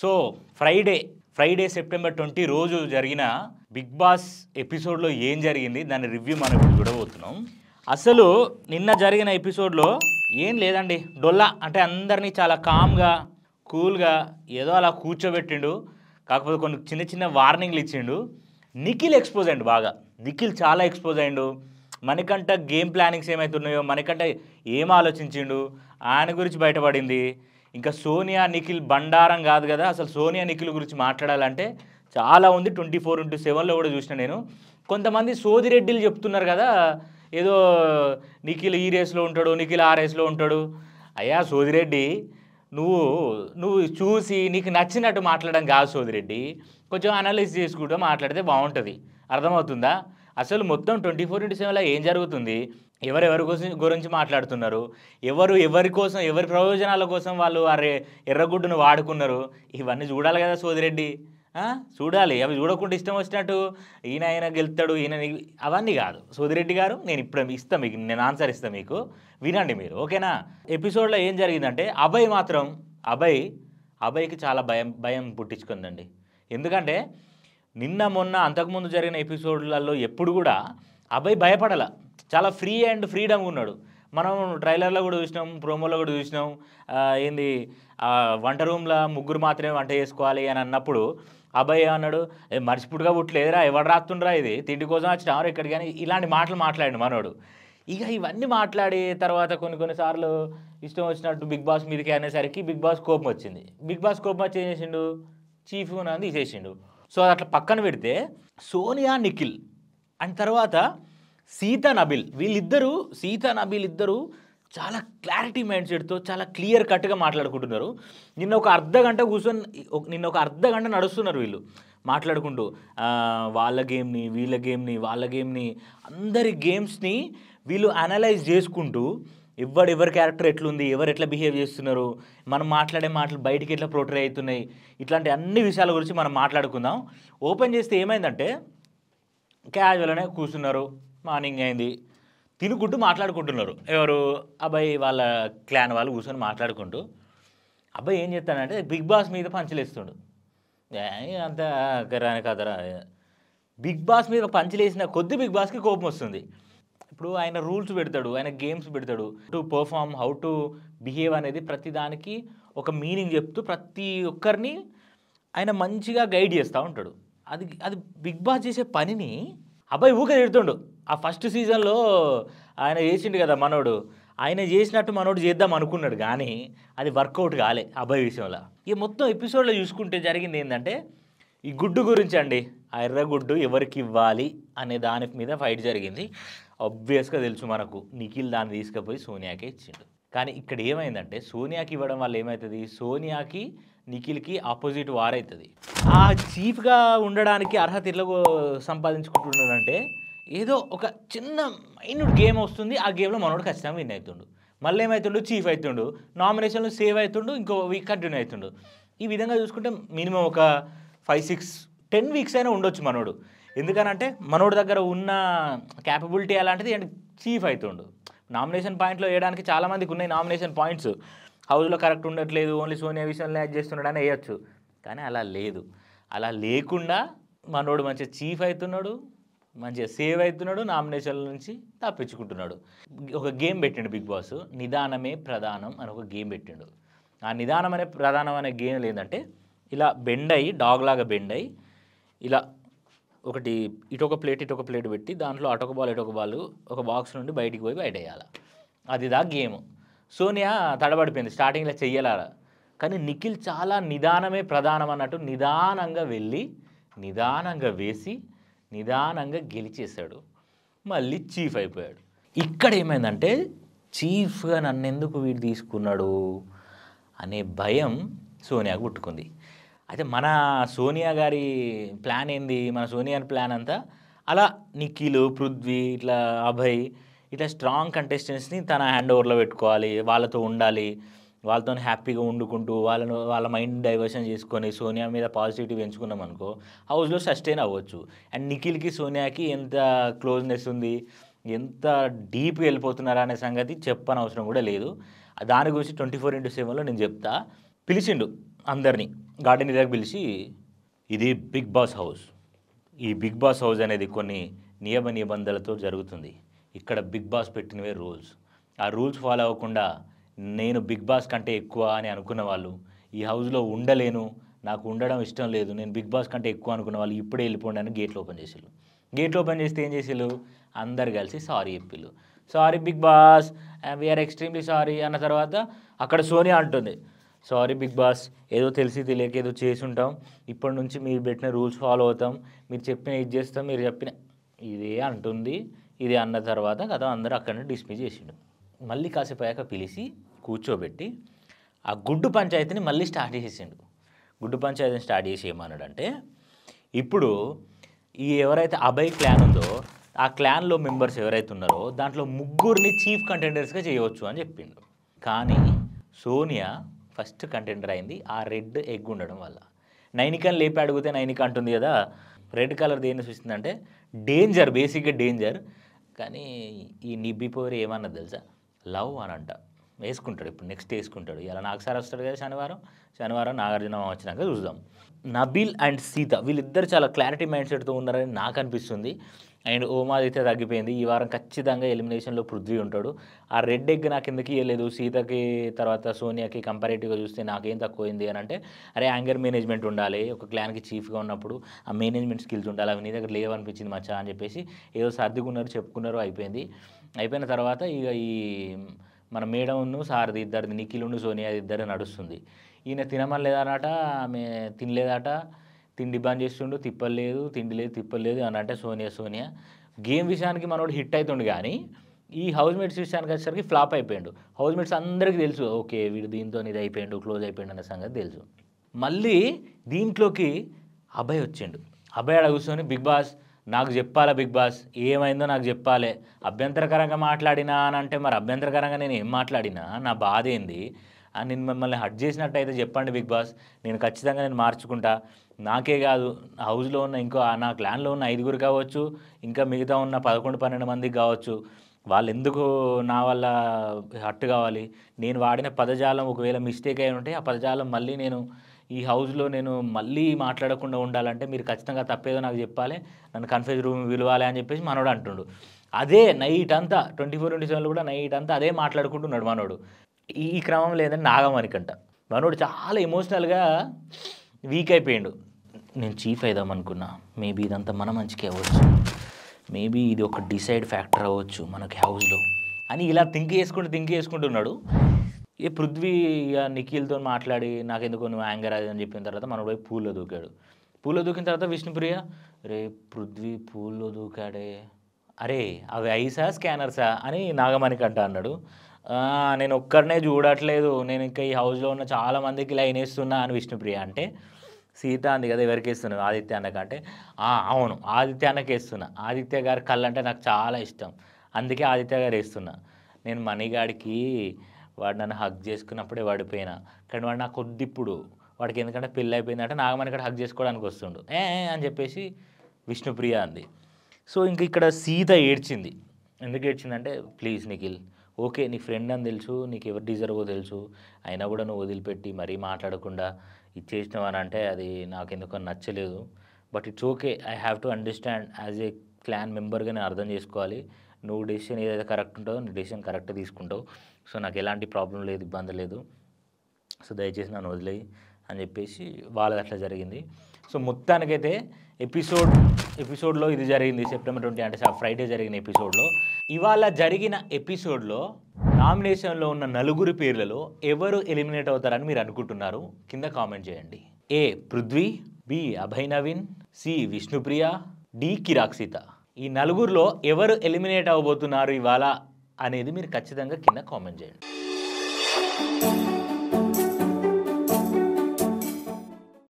so Friday Friday September twenty రోజు జరిగిన big boss ఎపిసోడ్లో ఏం జరిగింది దాని రివ్యూ మనం ఇప్పుడు చూడబోతున్నాం అసలు నిన్న జరిగిన ఎపిసోడ్లో ఏం లేదండి డొల్లా అంటే అందరినీ చాలా కామ్గా కూల్గా ఏదో అలా కూర్చోబెట్టిండు కాకపోతే కొన్ని చిన్న చిన్న వార్నింగ్లు ఇచ్చిండు నిఖిల్ ఎక్స్పోజ్ అయ్యిండు బాగా నిఖిల్ చాలా ఎక్స్పోజ్ అయ్యిండు మనకంట గేమ్ ప్లానింగ్స్ ఏమైతున్నాయో మనకంట ఏం ఆలోచించిండు ఆయన గురించి బయటపడింది ఇంకా సోనియా నిఖిల్ బండారం కాదు కదా అసలు సోనియా నిఖిల్ గురించి మాట్లాడాలంటే చాలా ఉంది ట్వంటీ ఫోర్ ఇంటూ సెవెన్లో కూడా చూసిన నేను కొంతమంది సోదిరెడ్డిలు చెప్తున్నారు కదా ఏదో నిఖిల్ ఈ రేస్లో ఉంటాడు నిఖిల్ ఆ రేస్లో ఉంటాడు అయ్యా సోదిరెడ్డి నువ్వు నువ్వు చూసి నీకు నచ్చినట్టు మాట్లాడడం కాదు సోదిరెడ్డి కొంచెం అనాలిసిస్ చేసుకుంటూ మాట్లాడితే బాగుంటుంది అర్థమవుతుందా అసలు మొత్తం ట్వంటీ ఫోర్ ఇంటూ సెవెన్లో ఏం జరుగుతుంది ఎవరెవరి కోసం గురించి మాట్లాడుతున్నారు ఎవరు ఎవరి కోసం ఎవరి ప్రయోజనాల కోసం వాళ్ళు వారి ఎర్రగుడ్డును వాడుకున్నారు ఇవన్నీ చూడాలి కదా సోదిరెడ్డి చూడాలి అవి చూడకుండా ఇష్టం వచ్చినట్టు ఈయన ఆయన గెలుతాడు ఈయన అవన్నీ కాదు సోదిరెడ్డి గారు నేను ఇప్పుడు ఇస్తాను మీకు నేను ఆన్సర్ ఇస్తాను మీకు వినండి మీరు ఓకేనా ఎపిసోడ్లో ఏం జరిగిందంటే అభయ్ మాత్రం అభయ్ అభయ్కి చాలా భయం భయం పుట్టించుకుందండి ఎందుకంటే నిన్న మొన్న అంతకుముందు జరిగిన ఎపిసోడ్లలో ఎప్పుడు కూడా అభయ్ భయపడాల చాలా ఫ్రీ అండ్ ఫ్రీడమ్ ఉన్నాడు మనం ట్రైలర్లో కూడా చూసినాం ప్రోమోలో కూడా చూసినాం ఏంది వంట రూమ్లో ముగ్గురు మాత్రమే వంట చేసుకోవాలి అని అన్నప్పుడు అబ్బాయి అన్నాడు మర్చిపుడుగా పుట్టలేదురా ఎవరు రాస్తుండ్రా ఇది తిండి కోసం వచ్చినారు ఇక్కడికి కానీ ఇలాంటి మాటలు మాట్లాడి మనోడు ఇక ఇవన్నీ మాట్లాడి తర్వాత కొన్ని కొన్నిసార్లు ఇష్టం వచ్చినట్టు బిగ్ బాస్ మీదకి అనేసరికి బిగ్ బాస్ కోపం వచ్చింది బిగ్ బాస్ కోపం వచ్చి ఏం చేసిండు చీఫ్ తీసేసిండు సో అట్లా పక్కన పెడితే సోనియా నిఖిల్ అండ్ తర్వాత సీత నబిల్ వీళ్ళిద్దరూ సీత నబిల్ ఇద్దరు చాలా క్లారిటీ మైండ్ సెట్తో చాలా క్లియర్ కట్గా మాట్లాడుకుంటున్నారు నిన్న ఒక అర్ధ గంట కూర్చొని నిన్న ఒక అర్ధ గంట నడుస్తున్నారు వీళ్ళు మాట్లాడుకుంటూ వాళ్ళ గేమ్ని వీళ్ళ గేమ్ని వాళ్ళ గేమ్ని అందరి గేమ్స్ని వీళ్ళు అనలైజ్ చేసుకుంటూ ఎవరు ఎవరి క్యారెక్టర్ ఎట్లుంది ఎవరు ఎట్లా బిహేవ్ చేస్తున్నారు మనం మాట్లాడే మాటలు బయటికి ఎట్లా ప్రోట్రే అవుతున్నాయి ఇట్లాంటి అన్ని విషయాల గురించి మనం మాట్లాడుకుందాం ఓపెన్ చేస్తే ఏమైందంటే అనే కూర్చున్నారు మార్నింగ్ అయింది తినుకుంటూ మాట్లాడుకుంటున్నారు ఎవరు అబ్బాయి వాళ్ళ క్లాన్ వాళ్ళు కూర్చొని మాట్లాడుకుంటూ అబ్బాయి ఏం చెప్తానంటే బిగ్ బాస్ మీద పంచలేస్తుండు అంత కరాని కదరా బిగ్ బాస్ మీద పంచలేసిన కొద్ది బిగ్ బాస్కి కోపం వస్తుంది ఇప్పుడు ఆయన రూల్స్ పెడతాడు ఆయన గేమ్స్ పెడతాడు to perform how to behave అనేది ప్రతిదానికి ఒక మీనింగ్ చెప్తూ ప్రతి ఒక్కరిని ఆయన మంచిగా గైడ్ చేస్తూ ఉంటాడు అది అది బిగ్ బాస్ చేసే పనిని అబ్బాయి ఊక తిడుతుండు ఆ ఫస్ట్ సీజన్లో ఆయన చేసిండు కదా మనోడు ఆయన చేసినట్టు మనోడు చేద్దాం అనుకున్నాడు కానీ అది వర్కౌట్ కాలే అబ్బాయి విషయంలో ఈ మొత్తం ఎపిసోడ్లో చూసుకుంటే జరిగింది ఏంటంటే ఈ గుడ్డు గురించి అండి ఆ ఎర్రగుడ్డు ఎవరికి ఇవ్వాలి అనే దాని మీద ఫైట్ జరిగింది ఆబ్వియస్గా తెలుసు మనకు నిఖిల్ దాన్ని తీసుకుపోయి సోనియాకే ఇచ్చిండు కానీ ఇక్కడ ఏమైందంటే సోనియాకి ఇవ్వడం వల్ల ఏమవుతుంది సోనియాకి నిఖిల్కి ఆపోజిట్ వారైతుంది ఆ చీఫ్గా ఉండడానికి అర్హత ఎట్లా సంపాదించుకుంటున్నాడంటే ఏదో ఒక చిన్న మైన్యూట్ గేమ్ వస్తుంది ఆ గేమ్లో మనోడు ఖచ్చితంగా విన్ అవుతుండు మళ్ళీ ఏమవుతుండు చీఫ్ అవుతుండు నామినేషన్లు సేవ్ అవుతుండు ఇంకో వీక్ కంటిన్యూ అవుతుండు ఈ విధంగా చూసుకుంటే మినిమం ఒక ఫైవ్ సిక్స్ టెన్ వీక్స్ అయినా ఉండొచ్చు మనోడు ఎందుకనంటే మనోడు దగ్గర ఉన్న క్యాపబిలిటీ అలాంటిది అండ్ చీఫ్ అవుతుండు నామినేషన్ పాయింట్లో వేయడానికి చాలామందికి ఉన్నాయి నామినేషన్ పాయింట్స్ హౌస్లో కరెక్ట్ ఉండట్లేదు ఓన్లీ సోనియా విషయంలో యాడ్ చేస్తున్నాడు అని వేయచ్చు కానీ అలా లేదు అలా లేకుండా మనోడు మంచిగా చీఫ్ అవుతున్నాడు మంచిగా సేవ్ అవుతున్నాడు నామినేషన్ల నుంచి తప్పించుకుంటున్నాడు ఒక గేమ్ పెట్టిండు బిగ్ బాస్ నిదానమే ప్రధానం అని ఒక గేమ్ పెట్టిండు ఆ నిదానం అనే ప్రధానం అనే గేమ్ ఏంటంటే ఇలా బెండ్ అయ్యి డాగ్ లాగా బెండ్ అయ్యి ఇలా ఒకటి ఇటొక ప్లేట్ ఇటొక ప్లేట్ పెట్టి దాంట్లో అటొక బాల్ ఇటొక బాల్ ఒక బాక్స్ నుండి బయటికి పోయి బయట వేయాలి అది దా గేమ్ సోనియా తడబడిపోయింది స్టార్టింగ్లో చెయ్యాల కానీ నిఖిల్ చాలా నిదానమే ప్రధానం అన్నట్టు నిదానంగా వెళ్ళి నిదానంగా వేసి నిదానంగా గెలిచేశాడు మళ్ళీ చీఫ్ అయిపోయాడు ఇక్కడ ఏమైందంటే చీఫ్గా నన్ను ఎందుకు వీడు తీసుకున్నాడు అనే భయం సోనియా పుట్టుకుంది అయితే మన సోనియా గారి ప్లాన్ ఏంది మన సోనియా ప్లాన్ అంతా అలా నిఖిలు పృథ్వీ ఇట్లా అభయ్ ఇట్లా స్ట్రాంగ్ కంటెస్టెంట్స్ని తన హ్యాండ్ ఓవర్లో పెట్టుకోవాలి వాళ్ళతో ఉండాలి వాళ్ళతో హ్యాపీగా వండుకుంటూ వాళ్ళను వాళ్ళ మైండ్ డైవర్షన్ చేసుకొని సోనియా మీద పాజిటివిటీ పెంచుకున్నాం అనుకో హౌస్లో సస్టైన్ అవ్వచ్చు అండ్ నిఖిల్కి సోనియాకి ఎంత క్లోజ్నెస్ ఉంది ఎంత డీప్ వెళ్ళిపోతున్నారా అనే సంగతి చెప్పని అవసరం కూడా లేదు దాని గురించి ట్వంటీ ఫోర్ ఇంటూ సెవెన్లో నేను చెప్తా పిలిచిండు అందరినీ గార్డెన్ ఏరియాకి పిలిచి ఇది బిగ్ బాస్ హౌస్ ఈ బిగ్ బాస్ హౌస్ అనేది కొన్ని నియమ నిబంధనలతో జరుగుతుంది ఇక్కడ బిగ్ బాస్ పెట్టినవే రూల్స్ ఆ రూల్స్ ఫాలో అవ్వకుండా నేను బిగ్ బాస్ కంటే ఎక్కువ అని అనుకున్న వాళ్ళు ఈ హౌస్లో ఉండలేను నాకు ఉండడం ఇష్టం లేదు నేను బిగ్ బాస్ కంటే ఎక్కువ అనుకున్న వాళ్ళు ఇప్పుడే వెళ్ళిపోండి అని గేట్లు ఓపెన్ చేసిళ్ళు గేట్లు ఓపెన్ చేస్తే ఏం చేసిళ్ళు అందరు కలిసి సారీ చెప్పిళ్ళు sorry Bigg Boss we are extremely sorry అన్న తర్వాత అక్కడ సోనియా అంటుంది సారీ బిగ్ బాస్ ఏదో తెలిసి తెలియక ఏదో చేసి ఉంటాం ఇప్పటి నుంచి మీరు పెట్టిన రూల్స్ ఫాలో అవుతాం మీరు చెప్పిన ఇది చేస్తాం మీరు చెప్పిన ఇదే అంటుంది ఇది అన్న తర్వాత కదా అందరూ అక్కడ డిస్మిస్ చేసిండు మళ్ళీ కాసేపు అయ్యాక పిలిచి కూర్చోబెట్టి ఆ గుడ్డు పంచాయతీని మళ్ళీ స్టార్ట్ చేసేసిండు గుడ్డు పంచాయతీని స్టార్ట్ చేసి ఏమన్నాడంటే ఇప్పుడు ఈ ఎవరైతే అభయ్ క్లాన్ ఉందో ఆ క్లాన్లో మెంబర్స్ ఎవరైతే ఉన్నారో దాంట్లో ముగ్గురిని చీఫ్ కంటెండర్స్గా చేయవచ్చు అని చెప్పిండు కానీ సోనియా ఫస్ట్ కంటెండర్ అయింది ఆ రెడ్ ఎగ్ ఉండడం వల్ల నైనికాని లేపి అడిగితే నైనిక అంటుంది కదా రెడ్ కలర్ దేన్ని చూస్తుందంటే డేంజర్ బేసిక్గా డేంజర్ కానీ ఈ నిబ్బిపోరు ఏమన్నది తెలుసా లవ్ అని అంట వేసుకుంటాడు ఇప్పుడు నెక్స్ట్ వేసుకుంటాడు ఇలా నాకు సార్ వస్తాడు కదా శనివారం శనివారం నాగార్జున వచ్చినాక చూద్దాం నబీల్ అండ్ సీత వీళ్ళిద్దరు చాలా క్లారిటీ మైండ్ సెట్తో ఉన్నారని నాకు అనిపిస్తుంది అండ్ ఓమాదిత్య తగ్గిపోయింది ఈ వారం ఖచ్చితంగా ఎలిమినేషన్లో పృథ్వీ ఉంటాడు ఆ రెడ్ ఎగ్ నాకు ఎందుకు ఇవ్వలేదు సీతకి తర్వాత సోనియాకి కంపారేటివ్గా చూస్తే నాకేం తక్కువైంది అని అంటే అరే యాంగర్ మేనేజ్మెంట్ ఉండాలి ఒక క్లాన్కి చీఫ్గా ఉన్నప్పుడు ఆ మేనేజ్మెంట్ స్కిల్స్ ఉండాలి అవి నీ దగ్గర లేవనిపించింది మచ్చా అని చెప్పేసి ఏదో సర్దుకున్నారు చెప్పుకున్నారు అయిపోయింది అయిపోయిన తర్వాత ఇక ఈ మన మేడంను సార్ది ఇద్దరిది నిఖిలుండు సోనియా ఇద్దరు నడుస్తుంది ఈయన తినమలేదనట ఆమె తినలేదట తిండి బంద్ చేస్తుండు తిప్పలేదు తిండి లేదు తిప్పలేదు అని అంటే సోనియా సోనియా గేమ్ విషయానికి మనోడు హిట్ అవుతుండు కానీ ఈ హౌస్ మేట్స్ విషయానికి వచ్చేసరికి ఫ్లాప్ అయిపోయాడు హౌస్ మేట్స్ అందరికీ తెలుసు ఓకే వీడు దీంతో ఇది అయిపోయాడు క్లోజ్ అయిపోయాడు అనే సంగతి తెలుసు మళ్ళీ దీంట్లోకి అభయ్ వచ్చిండు అభయ్ అడ కూర్చొని బిగ్ బాస్ నాకు చెప్పాలి బిగ్ బాస్ ఏమైందో నాకు చెప్పాలి అభ్యంతరకరంగా మాట్లాడినా అని అంటే మరి అభ్యంతరకరంగా నేను ఏం మాట్లాడినా నా బాధ ఏంది నేను మిమ్మల్ని హట్ చేసినట్టయితే చెప్పండి బిగ్ బాస్ నేను ఖచ్చితంగా నేను మార్చుకుంటా నాకే కాదు హౌస్లో ఉన్న ఇంకో నా క్లాన్లో ఉన్న ఐదుగురు కావచ్చు ఇంకా మిగతా ఉన్న పదకొండు పన్నెండు మందికి కావచ్చు వాళ్ళు ఎందుకు నా వల్ల హట్ కావాలి నేను వాడిన పదజాలం ఒకవేళ మిస్టేక్ అయి ఉంటే ఆ పదజాలం మళ్ళీ నేను ఈ హౌస్లో నేను మళ్ళీ మాట్లాడకుండా ఉండాలంటే మీరు ఖచ్చితంగా తప్పేదో నాకు చెప్పాలి నన్ను కన్ఫ్యూజ్ రూమ్ విలువాలి అని చెప్పేసి మనోడు అంటుండు అదే నైట్ అంతా ట్వంటీ ఫోర్ ట్వంటీ సెవెన్లో కూడా నైట్ అంతా అదే మాట్లాడుకుంటున్నాడు మనోడు ఈ క్రమం లేదని నాగమణికంట మనోడు చాలా ఎమోషనల్గా వీక్ అయిపోయాడు నేను చీఫ్ అయిదాం అనుకున్నా మేబీ ఇదంతా మన మంచికే అవ్వచ్చు మేబీ ఇది ఒక డిసైడ్ ఫ్యాక్టర్ అవ్వచ్చు మనకి హౌస్లో అని ఇలా థింక్ చేసుకుంటూ థింక్ చేసుకుంటున్నాడు ఈ పృథ్వీ ఇక నిఖిల్తో మాట్లాడి నాకు ఎందుకు నువ్వు యాంగర్ అది అని చెప్పిన తర్వాత మన పోయి పూల్లో దూకాడు పూల్లో దూకిన తర్వాత విష్ణుప్రియ రే పృథ్వీ పూల్లో దూకాడే అరే అవి ఐసా స్కానర్సా అని నాగమణికి అంట అన్నాడు నేను ఒక్కడనే చూడట్లేదు నేను ఇంకా ఈ హౌస్లో ఉన్న చాలా మందికి ఇలా వినేస్తున్నా అని విష్ణుప్రియ అంటే సీత అంది కదా ఎవరికి ఇస్తున్నావు ఆదిత్య అన్నకంటే అవును ఆదిత్య అన్నకి వేస్తున్నా ఆదిత్య గారి కళ్ళు అంటే నాకు చాలా ఇష్టం అందుకే ఆదిత్య గారు వేస్తున్నా నేను మణిగాడికి వాడు నన్ను హక్ చేసుకున్నప్పుడే వాడిపోయిన కానీ వాడు నాకు కొద్దిప్పుడు వాడికి ఎందుకంటే పెళ్ళి అయిపోయిందంటే నాగమణి ఇక్కడ హక్ చేసుకోవడానికి వస్తుండు ఏ అని చెప్పేసి విష్ణుప్రియ అంది సో ఇంక ఇక్కడ సీత ఏడ్చింది ఎందుకు ఏడ్చిందంటే ప్లీజ్ నిఖిల్ ఓకే నీ ఫ్రెండ్ అని తెలుసు నీకు ఎవరు డిజర్వో తెలుసు అయినా కూడా నువ్వు వదిలిపెట్టి మరీ మాట్లాడకుండా ఇచ్చేసినావు అని అంటే అది నాకు ఎందుకో నచ్చలేదు but it's okay I have to understand as a clan మెంబర్గా నేను అర్థం చేసుకోవాలి నువ్వు డెసిషన్ ఏదైతే కరెక్ట్ ఉంటుందో నీ డెసిషన్ కరెక్ట్ తీసుకుంటావు సో నాకు ఎలాంటి ప్రాబ్లం లేదు ఇబ్బంది లేదు సో దయచేసి నన్ను వదిలేయి అని చెప్పేసి వాళ్ళది అట్లా జరిగింది సో మొత్తానికైతే ఎపిసోడ్ ఎపిసోడ్లో ఇది జరిగింది సెప్టెంబర్ ట్వంటీ అంటే ఫ్రైడే జరిగిన ఎపిసోడ్లో ఇవాళ జరిగిన ఎపిసోడ్లో నామినేషన్లో ఉన్న నలుగురు పేర్లలో ఎవరు ఎలిమినేట్ అవుతారని మీరు అనుకుంటున్నారు కింద కామెంట్ చేయండి A Prithvi B Abhay Naveen C Vishnupriya D Kirrak Seetha ఈ నలుగురిలో ఎవరు ఎలిమినేట్ అవ్వబోతున్నారు ఇవాళ అనేది మీరు ఖచ్చితంగా కింద కామెంట్ చేయండి